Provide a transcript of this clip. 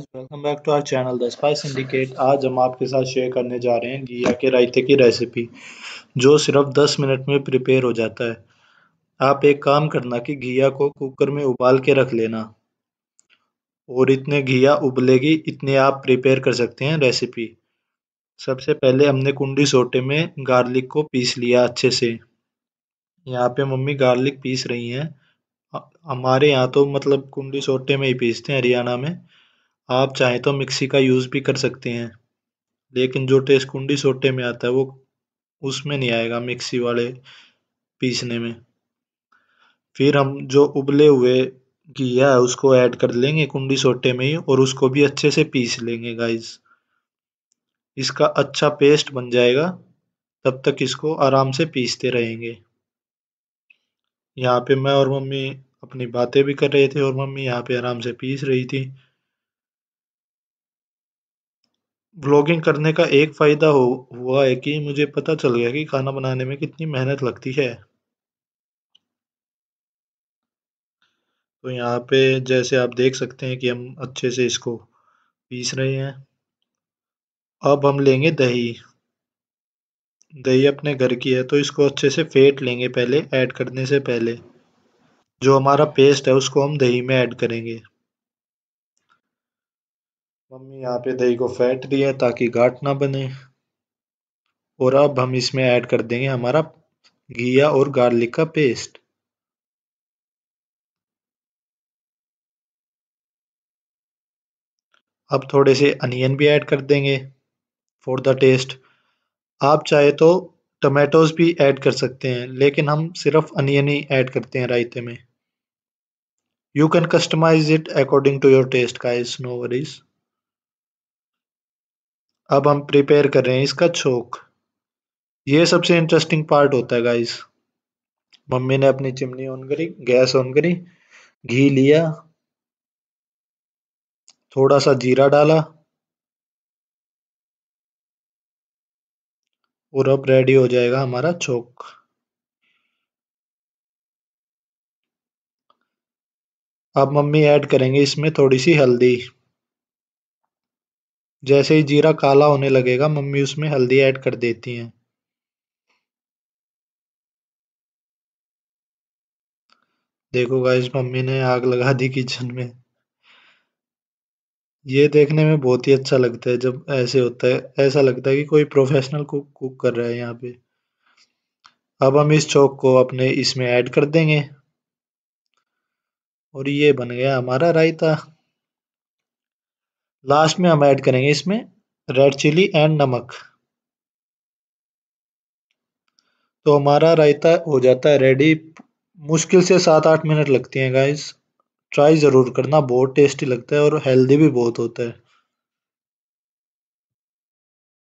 welcome back to our channel the Spice Syndicate आज हम आपके साथ शेयर करने जा रहे हैं घिया के रायते की रेसिपी जो सिर्फ 10 मिनट में प्रिपेयर हो जाता है आप एक काम करना कि घिया को कुकर में उबाल के रख लेना और इतने घिया उबलेगी इतने आप प्रिपेयर कर सकते हैं रेसिपी सबसे पहले हमने कुंडी सोटे में गार्लिक को पीस लिया अच्छे से यहाँ पे मम्मी गार्लिक पीस रही हैं हमारे यहाँ तो मतलब कुंडी सोटे में ही पीसते हैं हरियाणा में आप चाहें तो मिक्सी का यूज़ भी कर सकते हैं लेकिन जो टेस्ट कुंडी सोटे में आता है वो उसमें नहीं आएगा मिक्सी वाले पीसने में फिर हम जो उबले हुए घिया है उसको ऐड कर लेंगे कुंडी सोटे में ही और उसको भी अच्छे से पीस लेंगे गाइस इसका अच्छा पेस्ट बन जाएगा तब तक इसको आराम से पीसते रहेंगे यहाँ पे मैं और मम्मी अपनी बातें भी कर रहे थे और मम्मी यहाँ पे आराम से पीस रही थी ब्लॉगिंग करने का एक फ़ायदा हो हुआ है कि मुझे पता चल गया कि खाना बनाने में कितनी मेहनत लगती है तो यहाँ पे जैसे आप देख सकते हैं कि हम अच्छे से इसको पीस रहे हैं अब हम लेंगे दही दही अपने घर की है तो इसको अच्छे से फेंट लेंगे पहले ऐड करने से पहले जो हमारा पेस्ट है उसको हम दही में ऐड करेंगे मम्मी यहाँ पे दही को फेंट दिया ताकि गाठ ना बने और अब हम इसमें ऐड कर देंगे हमारा घिया और गार्लिक का पेस्ट अब थोड़े से अनियन भी ऐड कर देंगे फॉर द टेस्ट आप चाहे तो टमाटोज भी ऐड कर सकते हैं लेकिन हम सिर्फ अनियन ही ऐड करते हैं रायते में you can customize it according to your taste का इज नो वरीज़ अब हम प्रिपेयर कर रहे हैं इसका छोक ये सबसे इंटरेस्टिंग पार्ट होता है गाइस मम्मी ने अपनी चिमनी ऑन करी गैस ऑन करी घी लिया थोड़ा सा जीरा डाला और अब रेडी हो जाएगा हमारा छोक अब मम्मी ऐड करेंगे इसमें थोड़ी सी हल्दी जैसे ही जीरा काला होने लगेगा मम्मी उसमें हल्दी ऐड कर देती हैं देखो गाइस मम्मी ने आग लगा दी किचन में ये देखने में बहुत ही अच्छा लगता है जब ऐसे होता है ऐसा लगता है कि कोई प्रोफेशनल कुक कुक कर रहा है यहाँ पे अब हम इस चौक को अपने इसमें ऐड कर देंगे और ये बन गया हमारा रायता लास्ट में हम ऐड करेंगे इसमें रेड चिली एंड नमक तो हमारा रायता हो जाता है रेडी मुश्किल से सात आठ मिनट लगती हैं गाइस ट्राई ज़रूर करना बहुत टेस्टी लगता है और हेल्दी भी बहुत होता है